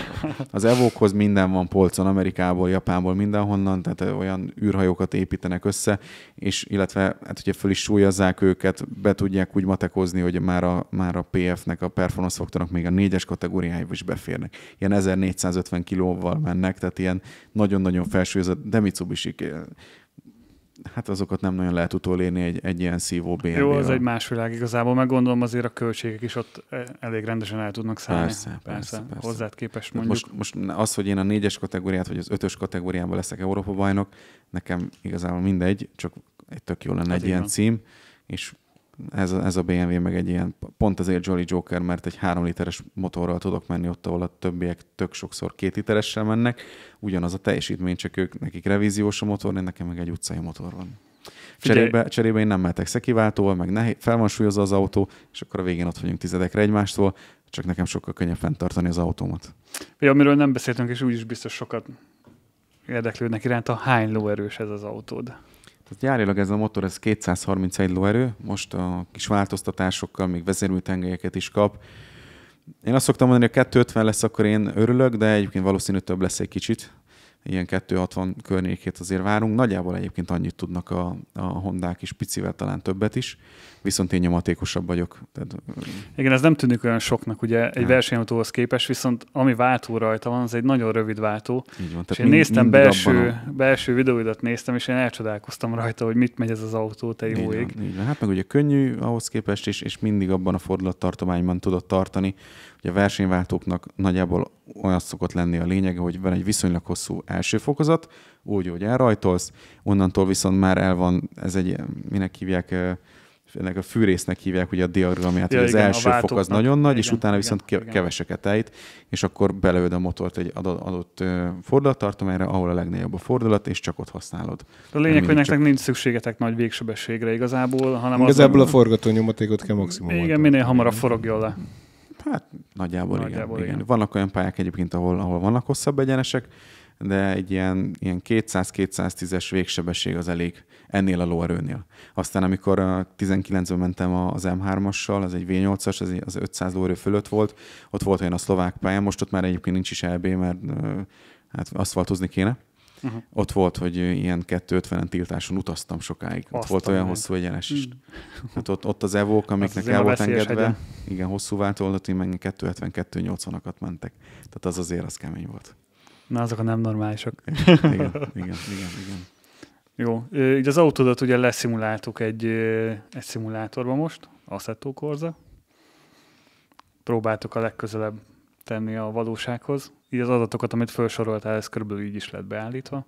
az evókhoz minden van polcon, Amerikából, Japánból, mindenhonnan, tehát olyan űrhajókat építenek össze, és illetve hát ugye föl is súlyozzák őket, be tudják úgy matekozni, hogy már a, már a PF-nek, a performance faktornak még a négyes kategóriájába is beférnek. Ilyen 1450 kilóval mennek, tehát ilyen nagyon-nagyon felsúlyozott, de Mitsubishi hát azokat nem nagyon lehet utolérni egy, egy ilyen szívó bmw Jó, az egy más világ igazából, meg gondolom azért a költségek is ott eh, elég rendesen el tudnak szállni. Persze, persze. persze, persze. Hozzád képes mondjuk. most, most az, hogy én a négyes kategóriát vagy az ötös kategóriában leszek Európa bajnok, nekem igazából mindegy, csak egy tök jó lenne egy ilyen van. cím, és ez, ez a BMW meg egy ilyen, pont azért Jolly Joker, mert egy három literes motorral tudok menni ott, ahol a többiek tök sokszor két literessel mennek, ugyanaz a teljesítmény, csak ők, nekik revíziós a motor, én nekem meg egy utcai motor van. Cserébe, cserébe én nem mehetek szekiváltóval, meg nehéz, fel van súlyozva az autó, és akkor a végén ott vagyunk tizedekre egymástól, csak nekem sokkal könnyebb fenntartani az autómat. Ugye, amiről nem beszéltünk, és úgyis biztos sokat érdeklődnek iránt, a hány lóerős ez az autód? Tehát járilag ez a motor, ez 231 lóerő, most a kis változtatásokkal még vezérműtengelyeket is kap. Én azt szoktam mondani, hogy 250 lesz, akkor én örülök, de egyébként valószínű több lesz egy kicsit. Ilyen 260 környékét azért várunk. Nagyjából egyébként annyit tudnak a, a Hondák is, picivel talán többet is viszont én nyomatékosabb vagyok. Tehát, Igen, ez nem tűnik olyan soknak, ugye egy hát. versenyautóhoz képest, viszont ami váltó rajta van, az egy nagyon rövid váltó. Így van, és én mind, néztem belső, a... belső videóidat néztem, és én elcsodálkoztam rajta, hogy mit megy ez az autó, te jó ég. Van, így van. Hát meg ugye könnyű ahhoz képest, és, és mindig abban a fordulattartományban tudott tartani. Ugye a versenyváltóknak nagyjából olyan szokott lenni a lényege, hogy van egy viszonylag hosszú első fokozat, úgy, hogy elrajtolsz, onnantól viszont már el van, ez egy, minek hívják, ennek a fűrésznek hívják ugye a diagramját, ja, az igen, első fok az nagyon nagy, igen, és utána igen, viszont igen, keveseket ejt, és akkor belőd a motort egy adott, adott fordulattartományra, ahol a legnagyobb a fordulat, és csak ott használod. A lényeg, hogy nektek csak... nincs szükségetek nagy végsebességre igazából, hanem Igazából azon... a forgatónyomatékot kell maximum. Igen, minél hamarabb forogjon le. Hát nagyjából, nagyjából igen, igen. igen. Vannak olyan pályák egyébként, ahol, ahol vannak hosszabb egyenesek, de egy ilyen, ilyen 200-210-es végsebesség az elég ennél a lóerőnél. Aztán amikor 19-ben mentem az M3-assal, az egy V8-as, az, 500 lóerő fölött volt, ott volt olyan a szlovák pályán, most ott már egyébként nincs is EB, mert hát aszfaltozni kéne. Uh-huh. Ott volt, hogy ilyen 250-en tiltáson utaztam sokáig. Aztán ott volt olyan meg. hosszú egyenes is. Mm. Hát ott, ott az evók, amiknek az el volt engedve, hegyen. igen, hosszú váltólatot, meg 270-280-akat mentek. Tehát az azért az kemény volt. Na, azok a nem normálisok. Igen, igen, igen. igen. igen. Jó, így az autódat ugye leszimuláltuk egy, egy szimulátorba most, Assetto korza. Próbáltuk a legközelebb tenni a valósághoz. Így az adatokat, amit felsoroltál, ez körülbelül így is lett beállítva.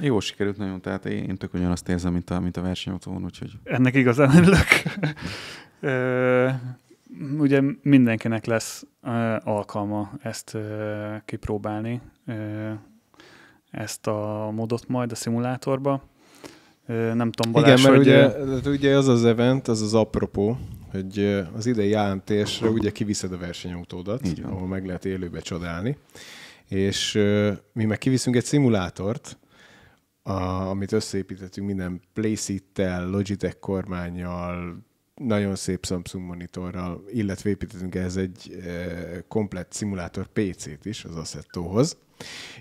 Jó sikerült nagyon, tehát én, én tök ugyanazt érzem, mint a, mint a versenyautón, úgyhogy... Ennek igazán örülök. ugye mindenkinek lesz alkalma ezt kipróbálni, ezt a modot majd a szimulátorba nem tudom, Balázs, Igen, mert hogy... ugye, hát ugye az az event, az az apropó, hogy az idei jelentésre ugye kiviszed a versenyautódat, ahol meg lehet élőbe csodálni, és mi meg kiviszünk egy szimulátort, a, amit összeépítettünk minden playseat tel Logitech kormányjal, nagyon szép Samsung monitorral, illetve építettünk ehhez egy e, komplett szimulátor PC-t is az Assettohoz.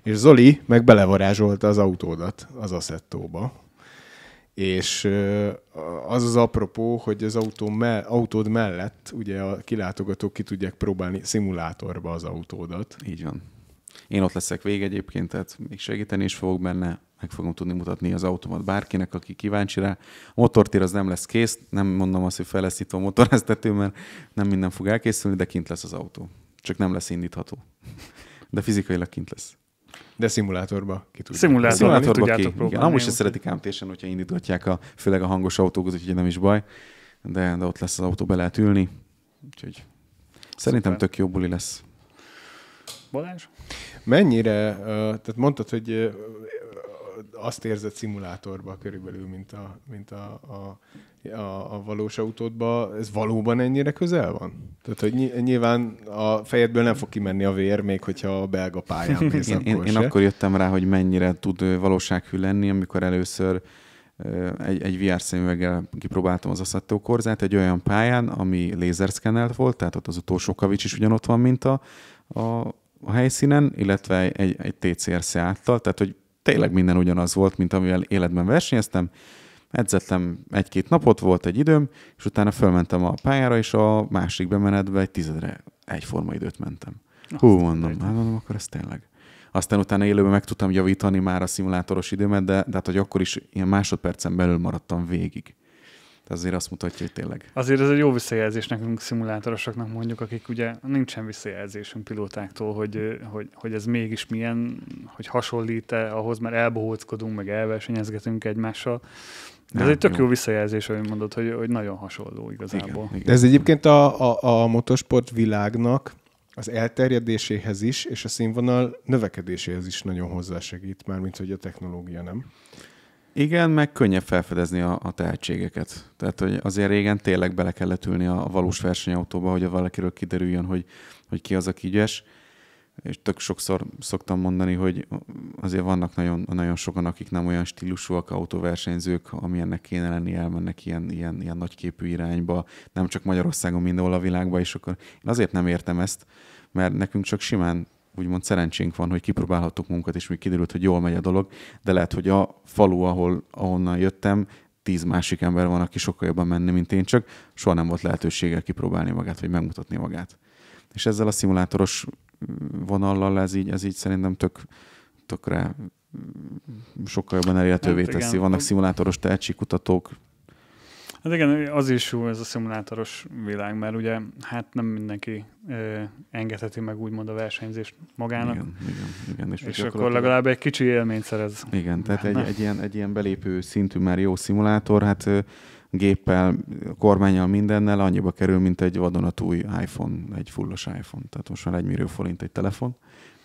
És Zoli meg belevarázsolta az autódat az Assettóba, és az az apropó, hogy az autó me, autód mellett ugye a kilátogatók ki tudják próbálni szimulátorba az autódat. Így van. Én ott leszek vég egyébként, tehát még segíteni is fogok benne, meg fogom tudni mutatni az automat bárkinek, aki kíváncsi rá. A motortér az nem lesz kész, nem mondom azt, hogy fejlesztítve a motorháztető, mert nem minden fog elkészülni, de kint lesz az autó. Csak nem lesz indítható. De fizikailag kint lesz. De szimulátorba ki tudja. Szimulátorba, szimulátorba ki. Próbálni, Igen, amúgy se szeretik ám tésen, hogyha indítgatják a, főleg a hangos autók, úgyhogy nem is baj. De, de ott lesz az autó, be lehet ülni. Úgyhogy szerintem Szuper. tök jó buli lesz. Balázs? Mennyire, tehát mondtad, hogy azt érzed szimulátorba körülbelül, mint a, mint a, a, a, a valós autódba. Ez valóban ennyire közel van? Tehát, hogy nyilván a fejedből nem fog kimenni a vér, még hogyha a belga pályán mész, én, akkor én, én akkor jöttem rá, hogy mennyire tud valósághű lenni, amikor először egy, egy VR szemüveggel kipróbáltam az Assetto korzát egy olyan pályán, ami lézerszkennelt volt, tehát ott az utolsó kavics is ugyanott van, mint a, a, a helyszínen, illetve egy, egy TCR Seattal, tehát hogy tényleg minden ugyanaz volt, mint amivel életben versenyeztem. Edzettem egy-két napot, volt egy időm, és utána fölmentem a pályára, és a másik bemenetbe egy tizedre egyforma időt mentem. Hú, Azt mondom, hát mondom, akkor ez tényleg. Aztán utána élőben meg tudtam javítani már a szimulátoros időmet, de, de hát, hogy akkor is ilyen másodpercen belül maradtam végig de azért azt mutatja, hogy tényleg. Azért ez egy jó visszajelzés nekünk szimulátorosoknak mondjuk, akik ugye nincsen visszajelzésünk pilótáktól, hogy, hogy, hogy ez mégis milyen, hogy hasonlít-e ahhoz, mert elbohóckodunk, meg elversenyezgetünk egymással. De ez hát egy tök jó, jó visszajelzés, amit mondod, hogy, hogy nagyon hasonló igazából. Igen, igen. De ez egyébként a, a, a motorsport világnak az elterjedéséhez is, és a színvonal növekedéséhez is nagyon hozzásegít, mármint hogy a technológia nem. Igen, meg könnyebb felfedezni a, a tehetségeket. Tehát, hogy azért régen tényleg bele kellett ülni a, valós versenyautóba, hogy a valakiről kiderüljön, hogy, hogy ki az, aki ügyes. És tök sokszor szoktam mondani, hogy azért vannak nagyon, nagyon sokan, akik nem olyan stílusúak autóversenyzők, amilyennek kéne lenni, elmennek ilyen, ilyen, ilyen nagyképű irányba, nem csak Magyarországon, mindenhol a világban, és akkor én azért nem értem ezt, mert nekünk csak simán úgymond szerencsénk van, hogy kipróbálhattuk munkat, és még kiderült, hogy jól megy a dolog, de lehet, hogy a falu, ahol, ahonnan jöttem, tíz másik ember van, aki sokkal jobban menni, mint én, csak soha nem volt lehetősége kipróbálni magát, vagy megmutatni magát. És ezzel a szimulátoros vonallal ez így, ez így szerintem tök, tökre sokkal jobban elérhetővé hát teszi. Vannak szimulátoros tehetségkutatók, Hát igen, az is jó ez a szimulátoros világ, mert ugye hát nem mindenki ö, engedheti meg úgymond a versenyzést magának. Igen, igen, igen. És, és akkor legalább egy kicsi élményt szerez. Igen, tehát egy, egy, ilyen, egy ilyen belépő szintű már jó szimulátor, hát ö, géppel, kormányjal, mindennel annyiba kerül, mint egy vadonatúj iPhone, egy fullos iPhone. Tehát most már egy millió forint egy telefon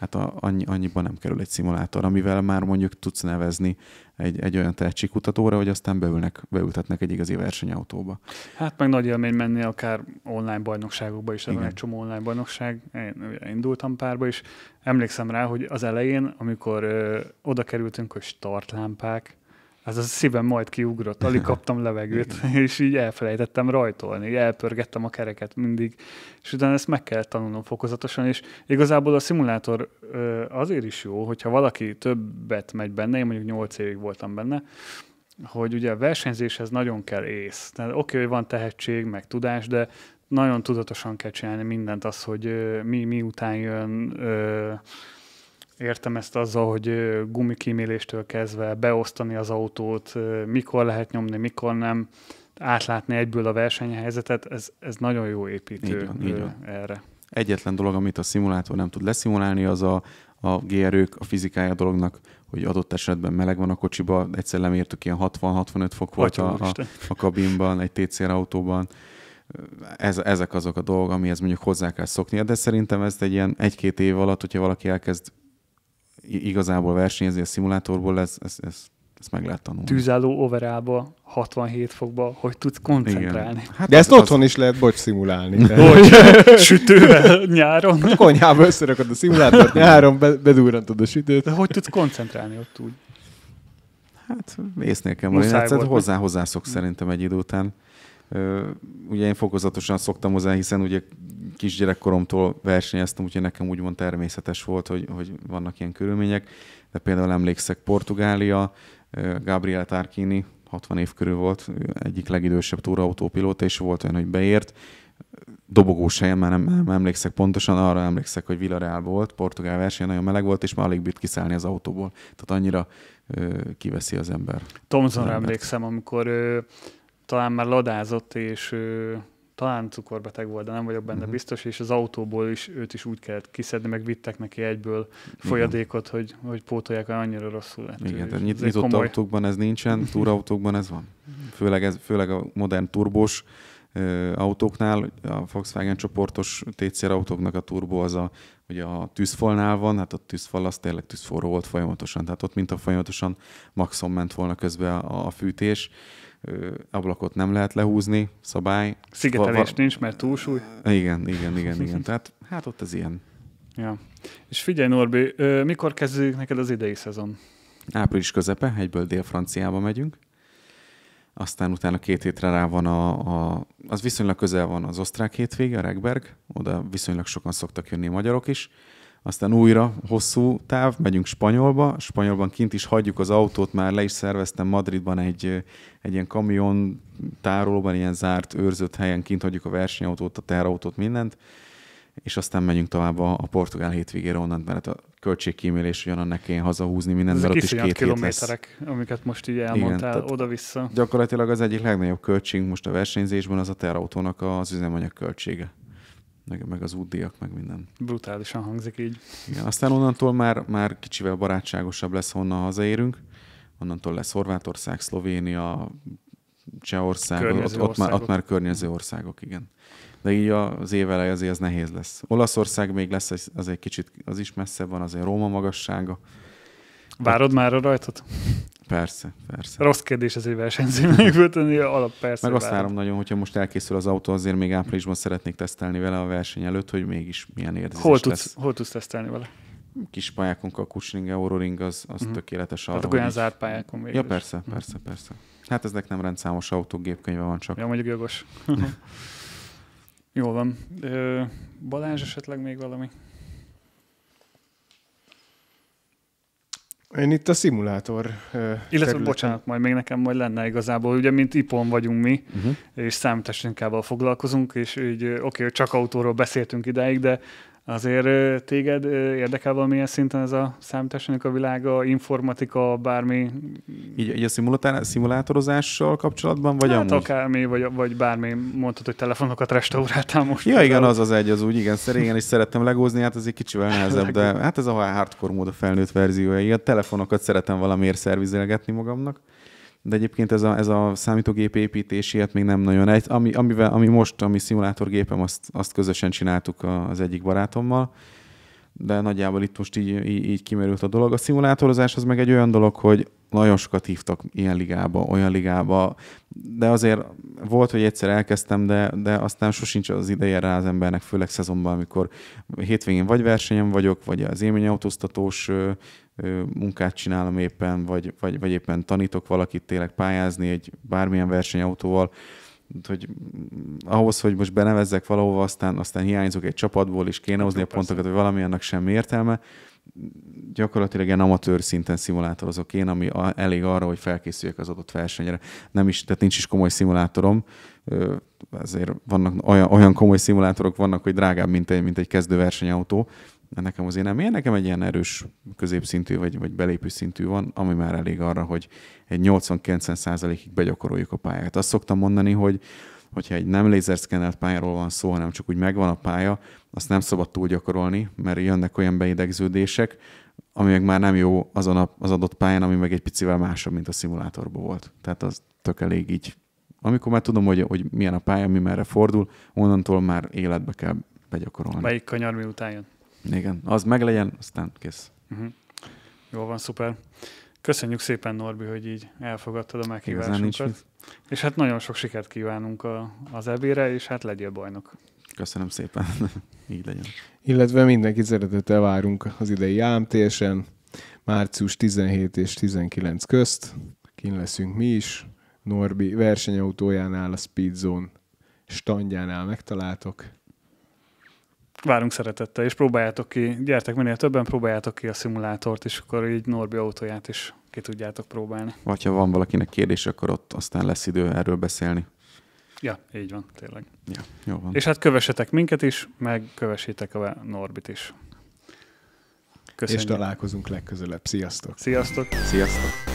hát a, annyi, annyiban nem kerül egy szimulátor, amivel már mondjuk tudsz nevezni egy, egy olyan tehetségkutatóra, hogy aztán beülnek, beültetnek egy igazi versenyautóba. Hát meg nagy élmény menni akár online bajnokságokba is, van egy csomó online bajnokság, én indultam párba is. Emlékszem rá, hogy az elején, amikor ö, oda kerültünk, hogy startlámpák, ez a szívem majd kiugrott, alig kaptam levegőt, és így elfelejtettem rajtolni, elpörgettem a kereket mindig, és utána ezt meg kell tanulnom fokozatosan, és igazából a szimulátor azért is jó, hogyha valaki többet megy benne, én mondjuk 8 évig voltam benne, hogy ugye a versenyzéshez nagyon kell ész. Tehát oké, okay, hogy van tehetség, meg tudás, de nagyon tudatosan kell csinálni mindent az, hogy mi, mi után jön, Értem ezt azzal, hogy gumikíméléstől kezdve beosztani az autót, mikor lehet nyomni, mikor nem, átlátni egyből a versenyhelyzetet, ez, ez nagyon jó építő így van, így van. erre. Egyetlen dolog, amit a szimulátor nem tud leszimulálni, az a, a GR-ők, a fizikája a dolognak, hogy adott esetben meleg van a kocsiba, egyszer lemértük, ilyen 60-65 fok volt a, a, a kabinban, egy TCR autóban. Ez, ezek azok a dolgok, amihez mondjuk hozzá kell szoknia, de szerintem ezt egy ilyen egy-két év alatt, hogyha valaki elkezd igazából versenyezni a szimulátorból, ez, ez, ez ezt meg lehet tanulni. Tűzálló overába, 67 fokba, hogy tudsz koncentrálni. Hát De ezt az otthon az... is lehet bocs szimulálni. Bocs, sütővel nyáron. Hát a konyhába összerakod a szimulátort, nyáron bedurrantod a sütőt. De hogy tudsz koncentrálni ott úgy? Hát észnél kell majd. Hát, hozzá hozzászok szerintem egy idő után. Ugye én fokozatosan szoktam hozzá, hiszen ugye kisgyerekkoromtól versenyeztem, úgyhogy nekem úgymond természetes volt, hogy, hogy vannak ilyen körülmények. De például emlékszek Portugália, Gabriel Tarkini, 60 év körül volt, egyik legidősebb túraautópilóta, és volt olyan, hogy beért. Dobogós helyen már nem, nem emlékszek pontosan, arra emlékszek, hogy Villarreal volt, portugál verseny, nagyon meleg volt, és már alig bírt kiszállni az autóból. Tehát annyira ö, kiveszi az ember. Thomsonra emlékszem, amikor ö, talán már ladázott, és ö, talán cukorbeteg volt, de nem vagyok benne uh-huh. biztos, és az autóból is őt is úgy kellett kiszedni, meg vittek neki egyből folyadékot, Igen. hogy, hogy pótolják, annyira rosszul lett. Igen, de nyit, nyitott komoly. autókban ez nincsen, túrautókban ez van. Főleg, ez, főleg a modern turbós ö, autóknál, a Volkswagen csoportos TCR autóknak a turbó az a, ugye a tűzfalnál van, hát a tűzfal az tényleg tűzforró volt folyamatosan, tehát ott mint a folyamatosan maxon ment volna közben a, a fűtés, ablakot nem lehet lehúzni, szabály. Szigetelés nincs, mert túlsúly. Igen, igen, igen, igen. Tehát hát ott az ilyen. Ja. És figyelj Norbi, mikor kezdődik neked az idei szezon? Április közepe, egyből Dél-Franciába megyünk. Aztán utána két hétre rá van a, a, az viszonylag közel van az osztrák hétvége, a Regberg, oda viszonylag sokan szoktak jönni a magyarok is aztán újra hosszú táv, megyünk Spanyolba, Spanyolban kint is hagyjuk az autót, már le is szerveztem Madridban egy, egy ilyen kamion tárolóban, ilyen zárt, őrzött helyen kint hagyjuk a versenyautót, a terautót, mindent, és aztán megyünk tovább a, a portugál hétvégére onnan, mert a költségkímélés ugyan annak én hazahúzni mindent, Ez mert ott is két kilométerek, hét lesz. amiket most így elmondtál Igen, oda-vissza. Gyakorlatilag az egyik legnagyobb költség most a versenyzésben az a terautónak az üzemanyag költsége meg, meg az útdiak, meg minden. Brutálisan hangzik így. Igen, aztán onnantól már, már kicsivel barátságosabb lesz, honnan hazaérünk. Onnantól lesz Horvátország, Szlovénia, Csehország, ott, ott, már, ott már környező országok, igen. De így az év azért az nehéz lesz. Olaszország még lesz, az egy kicsit, az is messze van, azért Róma magassága, Várod már a rajtot? Persze, persze. Rossz kérdés azért volt, föltenni, alap persze. Meg azt várom nagyon, hogyha most elkészül az autó, azért még áprilisban szeretnék tesztelni vele a verseny előtt, hogy mégis milyen érzés hol tudsz, lesz. Hol tudsz tesztelni vele? Kis pályákon a Kuchning Euroring az, az mm tökéletes arra. Tehát olyan zárt pályákon végül. Ja, persze, mhm. persze, persze. Hát eznek nem rendszámos autógépkönyve van csak. Ja, mondjuk jogos. Jól van. Balázs esetleg még valami? Én itt a szimulátor. Uh, Illetve területen. bocsánat, majd még nekem majd lenne igazából, ugye mint ipon vagyunk mi, uh-huh. és számítástechnikával foglalkozunk, és így oké, okay, csak autóról beszéltünk idáig, de Azért téged érdekel valamilyen szinten ez a számításának a világa, informatika, bármi? Így, így a szimulátorozással kapcsolatban, vagy hát amúgy? akármi, vagy, vagy bármi, mondtad, hogy telefonokat restauráltál most. Ja, igen, az az egy, az úgy, igen, szer, igen, és szerettem legózni, hát ez egy kicsivel nehezebb, de hát ez a hardcore mód a felnőtt verziója. Igen, telefonokat szeretem valamiért szervizelgetni magamnak de egyébként ez a, ez a számítógép építés ilyet még nem nagyon egy. Ami, amivel, ami most, ami szimulátorgépem, azt, azt közösen csináltuk az egyik barátommal, de nagyjából itt most így, így, így kimerült a dolog. A szimulátorozás az meg egy olyan dolog, hogy nagyon sokat hívtak ilyen ligába, olyan ligába, de azért volt, hogy egyszer elkezdtem, de, de aztán sosincs az ideje rá az embernek, főleg szezonban, amikor hétvégén vagy versenyen vagyok, vagy az élményautóztatós munkát csinálom éppen, vagy, vagy, vagy éppen tanítok valakit tényleg pályázni egy bármilyen versenyautóval, hogy mm, ahhoz, hogy most benevezzek valahova, aztán, aztán hiányzok egy csapatból, és kéne hozni a pontokat, vagy valami, annak sem értelme. Gyakorlatilag ilyen amatőr szinten szimulátorozok én, ami elég arra, hogy felkészüljek az adott versenyre. Nem is, tehát nincs is komoly szimulátorom, ezért vannak olyan, olyan komoly szimulátorok vannak, hogy drágább, mint egy, mint egy kezdő versenyautó, nekem azért nem ilyen, nekem egy ilyen erős középszintű vagy, vagy belépő szintű van, ami már elég arra, hogy egy 80-90%-ig begyakoroljuk a pályát. Azt szoktam mondani, hogy hogyha egy nem lézerszkennelt pályáról van szó, hanem csak úgy megvan a pálya, azt nem szabad túl gyakorolni, mert jönnek olyan beidegződések, ami meg már nem jó azon a, az adott pályán, ami meg egy picivel másabb, mint a szimulátorban volt. Tehát az tök elég így. Amikor már tudom, hogy, hogy milyen a pálya, mi merre fordul, onnantól már életbe kell begyakorolni. Melyik kanyar miután jön? Igen, az meglegyen, aztán kész. Uh-huh. Mhm. Jó van, szuper. Köszönjük szépen, Norbi, hogy így elfogadtad a meghívásunkat. És hát nagyon sok sikert kívánunk a, az ebére, és hát legyél bajnok. Köszönöm szépen, így legyen. Illetve mindenki szeretettel várunk az idei AMTS-en, március 17 és 19 közt. Kin leszünk mi is. Norbi versenyautójánál, a Speedzone standjánál megtaláltok. Várunk szeretettel, és próbáljátok ki, gyertek minél többen, próbáljátok ki a szimulátort, és akkor így Norbi autóját is ki tudjátok próbálni. Vagy ha van valakinek kérdés, akkor ott aztán lesz idő erről beszélni. Ja, így van, tényleg. Ja, jó van. És hát kövessetek minket is, meg kövessétek a Norbit is. Köszönjük. És találkozunk legközelebb. Sziasztok! Sziasztok! Sziasztok!